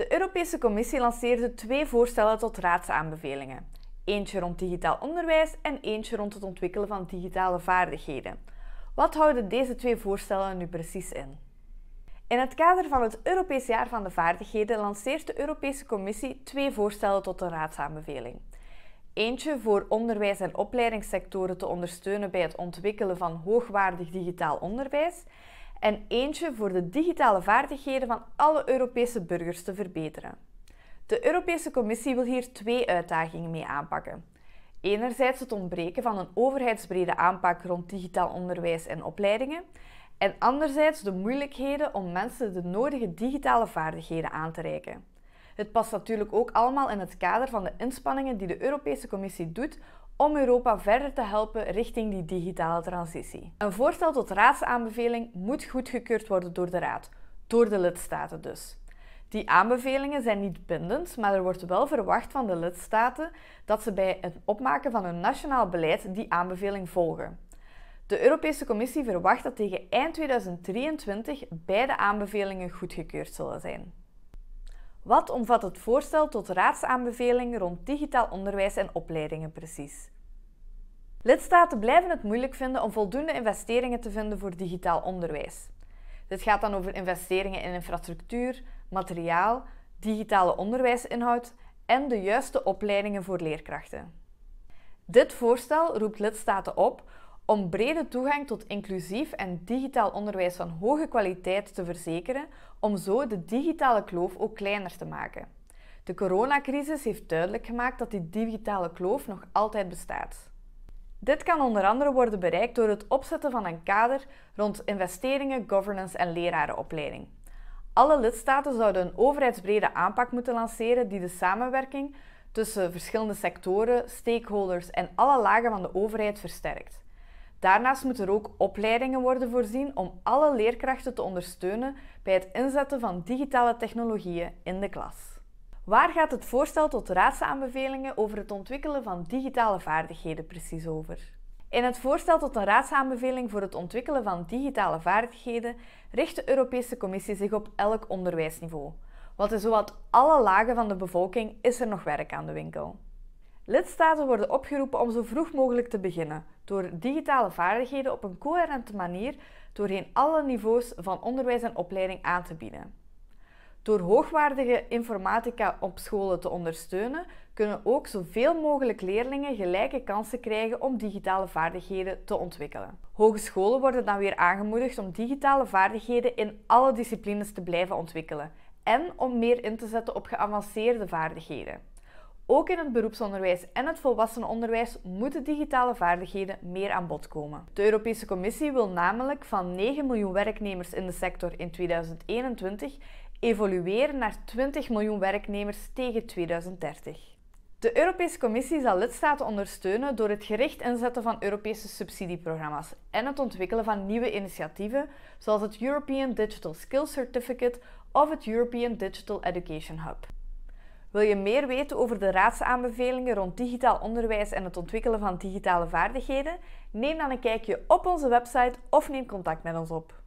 De Europese Commissie lanceerde twee voorstellen tot raadsaanbevelingen. Eentje rond digitaal onderwijs en eentje rond het ontwikkelen van digitale vaardigheden. Wat houden deze twee voorstellen nu precies in? In het kader van het Europees Jaar van de Vaardigheden lanceert de Europese Commissie twee voorstellen tot een raadsaanbeveling. Eentje voor onderwijs- en opleidingssectoren te ondersteunen bij het ontwikkelen van hoogwaardig digitaal onderwijs en eentje voor de digitale vaardigheden van alle Europese burgers te verbeteren. De Europese Commissie wil hier twee uitdagingen mee aanpakken. Enerzijds het ontbreken van een overheidsbrede aanpak rond digitaal onderwijs en opleidingen, en anderzijds de moeilijkheden om mensen de nodige digitale vaardigheden aan te reiken. Dit past natuurlijk ook allemaal in het kader van de inspanningen die de Europese Commissie doet om Europa verder te helpen richting die digitale transitie. Een voorstel tot raadsaanbeveling moet goedgekeurd worden door de Raad, door de lidstaten dus. Die aanbevelingen zijn niet bindend, maar er wordt wel verwacht van de lidstaten dat ze bij het opmaken van hun nationaal beleid die aanbeveling volgen. De Europese Commissie verwacht dat tegen eind 2023 beide aanbevelingen goedgekeurd zullen zijn. Wat omvat het voorstel tot raadsaanbeveling rond digitaal onderwijs en opleidingen precies? Lidstaten blijven het moeilijk vinden om voldoende investeringen te vinden voor digitaal onderwijs. Dit gaat dan over investeringen in infrastructuur, materiaal, digitale onderwijsinhoud en de juiste opleidingen voor leerkrachten. Dit voorstel roept lidstaten op om brede toegang tot inclusief en digitaal onderwijs van hoge kwaliteit te verzekeren, om zo de digitale kloof ook kleiner te maken. De coronacrisis heeft duidelijk gemaakt dat die digitale kloof nog altijd bestaat. Dit kan onder andere worden bereikt door het opzetten van een kader rond investeringen, governance en lerarenopleiding. Alle lidstaten zouden een overheidsbrede aanpak moeten lanceren die de samenwerking tussen verschillende sectoren, stakeholders en alle lagen van de overheid versterkt. Daarnaast moeten er ook opleidingen worden voorzien om alle leerkrachten te ondersteunen bij het inzetten van digitale technologieën in de klas. Waar gaat het voorstel tot raadsaanbevelingen over het ontwikkelen van digitale vaardigheden precies over? In het voorstel tot een raadsaanbeveling voor het ontwikkelen van digitale vaardigheden richt de Europese Commissie zich op elk onderwijsniveau. Want in zowat alle lagen van de bevolking is er nog werk aan de winkel. Lidstaten worden opgeroepen om zo vroeg mogelijk te beginnen, door digitale vaardigheden op een coherente manier doorheen alle niveaus van onderwijs en opleiding aan te bieden. Door hoogwaardige informatica op scholen te ondersteunen, kunnen ook zoveel mogelijk leerlingen gelijke kansen krijgen om digitale vaardigheden te ontwikkelen. Hogescholen worden dan weer aangemoedigd om digitale vaardigheden in alle disciplines te blijven ontwikkelen en om meer in te zetten op geavanceerde vaardigheden. Ook in het beroepsonderwijs en het volwassenenonderwijs moeten digitale vaardigheden meer aan bod komen. De Europese Commissie wil namelijk van 9 miljoen werknemers in de sector in 2021 evolueren naar 20 miljoen werknemers tegen 2030. De Europese Commissie zal lidstaten ondersteunen door het gericht inzetten van Europese subsidieprogramma's en het ontwikkelen van nieuwe initiatieven, zoals het European Digital Skills Certificate of het European Digital Education Hub. Wil je meer weten over de raadsaanbevelingen rond digitaal onderwijs en het ontwikkelen van digitale vaardigheden? Neem dan een kijkje op onze website of neem contact met ons op.